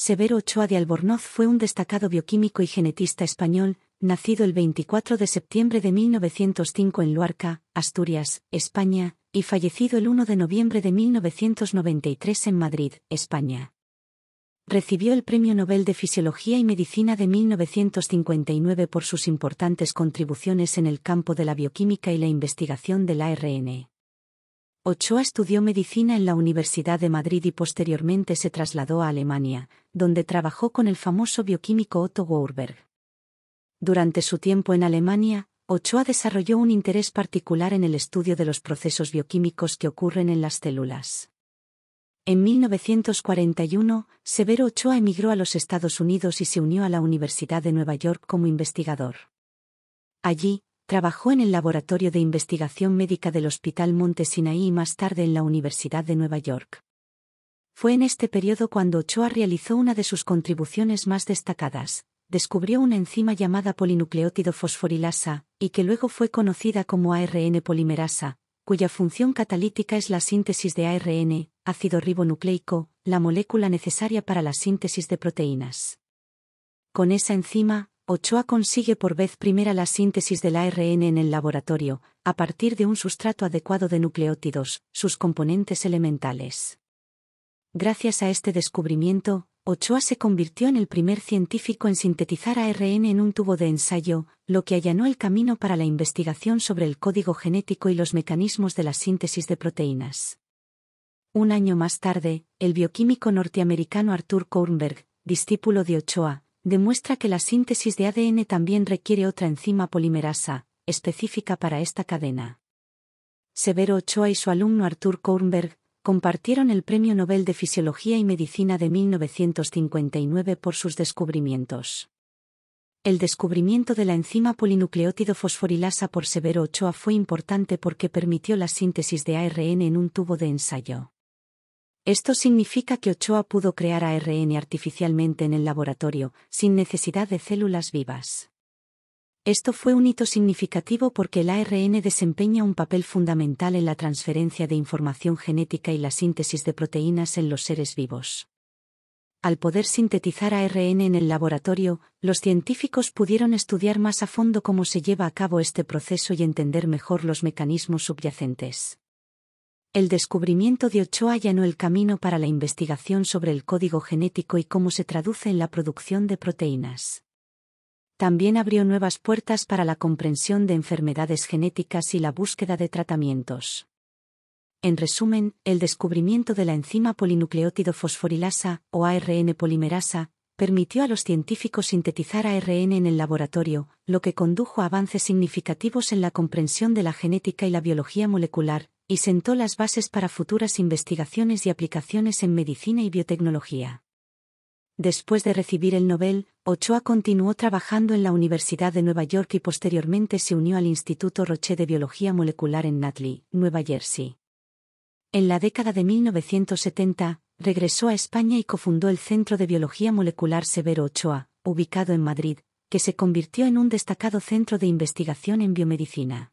Severo Ochoa de Albornoz fue un destacado bioquímico y genetista español, nacido el 24 de septiembre de 1905 en Luarca, Asturias, España, y fallecido el 1 de noviembre de 1993 en Madrid, España. Recibió el Premio Nobel de Fisiología y Medicina de 1959 por sus importantes contribuciones en el campo de la bioquímica y la investigación del ARN. Ochoa estudió medicina en la Universidad de Madrid y posteriormente se trasladó a Alemania, donde trabajó con el famoso bioquímico Otto Warburg. Durante su tiempo en Alemania, Ochoa desarrolló un interés particular en el estudio de los procesos bioquímicos que ocurren en las células. En 1941, Severo Ochoa emigró a los Estados Unidos y se unió a la Universidad de Nueva York como investigador. Allí, Trabajó en el Laboratorio de Investigación Médica del Hospital Monte Sinaí y más tarde en la Universidad de Nueva York. Fue en este periodo cuando Ochoa realizó una de sus contribuciones más destacadas. Descubrió una enzima llamada polinucleótido fosforilasa, y que luego fue conocida como ARN polimerasa, cuya función catalítica es la síntesis de ARN, ácido ribonucleico, la molécula necesaria para la síntesis de proteínas. Con esa enzima, Ochoa consigue por vez primera la síntesis del ARN en el laboratorio, a partir de un sustrato adecuado de nucleótidos, sus componentes elementales. Gracias a este descubrimiento, Ochoa se convirtió en el primer científico en sintetizar ARN en un tubo de ensayo, lo que allanó el camino para la investigación sobre el código genético y los mecanismos de la síntesis de proteínas. Un año más tarde, el bioquímico norteamericano Arthur Kornberg, discípulo de Ochoa, demuestra que la síntesis de ADN también requiere otra enzima polimerasa, específica para esta cadena. Severo Ochoa y su alumno Arthur Kornberg compartieron el Premio Nobel de Fisiología y Medicina de 1959 por sus descubrimientos. El descubrimiento de la enzima polinucleótido fosforilasa por Severo Ochoa fue importante porque permitió la síntesis de ARN en un tubo de ensayo. Esto significa que Ochoa pudo crear ARN artificialmente en el laboratorio, sin necesidad de células vivas. Esto fue un hito significativo porque el ARN desempeña un papel fundamental en la transferencia de información genética y la síntesis de proteínas en los seres vivos. Al poder sintetizar ARN en el laboratorio, los científicos pudieron estudiar más a fondo cómo se lleva a cabo este proceso y entender mejor los mecanismos subyacentes. El descubrimiento de Ochoa allanó el camino para la investigación sobre el código genético y cómo se traduce en la producción de proteínas. También abrió nuevas puertas para la comprensión de enfermedades genéticas y la búsqueda de tratamientos. En resumen, el descubrimiento de la enzima polinucleótido fosforilasa, o ARN polimerasa, permitió a los científicos sintetizar ARN en el laboratorio, lo que condujo a avances significativos en la comprensión de la genética y la biología molecular, y sentó las bases para futuras investigaciones y aplicaciones en medicina y biotecnología. Después de recibir el Nobel, Ochoa continuó trabajando en la Universidad de Nueva York y posteriormente se unió al Instituto Roche de Biología Molecular en Nutley, Nueva Jersey. En la década de 1970, regresó a España y cofundó el Centro de Biología Molecular Severo Ochoa, ubicado en Madrid, que se convirtió en un destacado centro de investigación en biomedicina.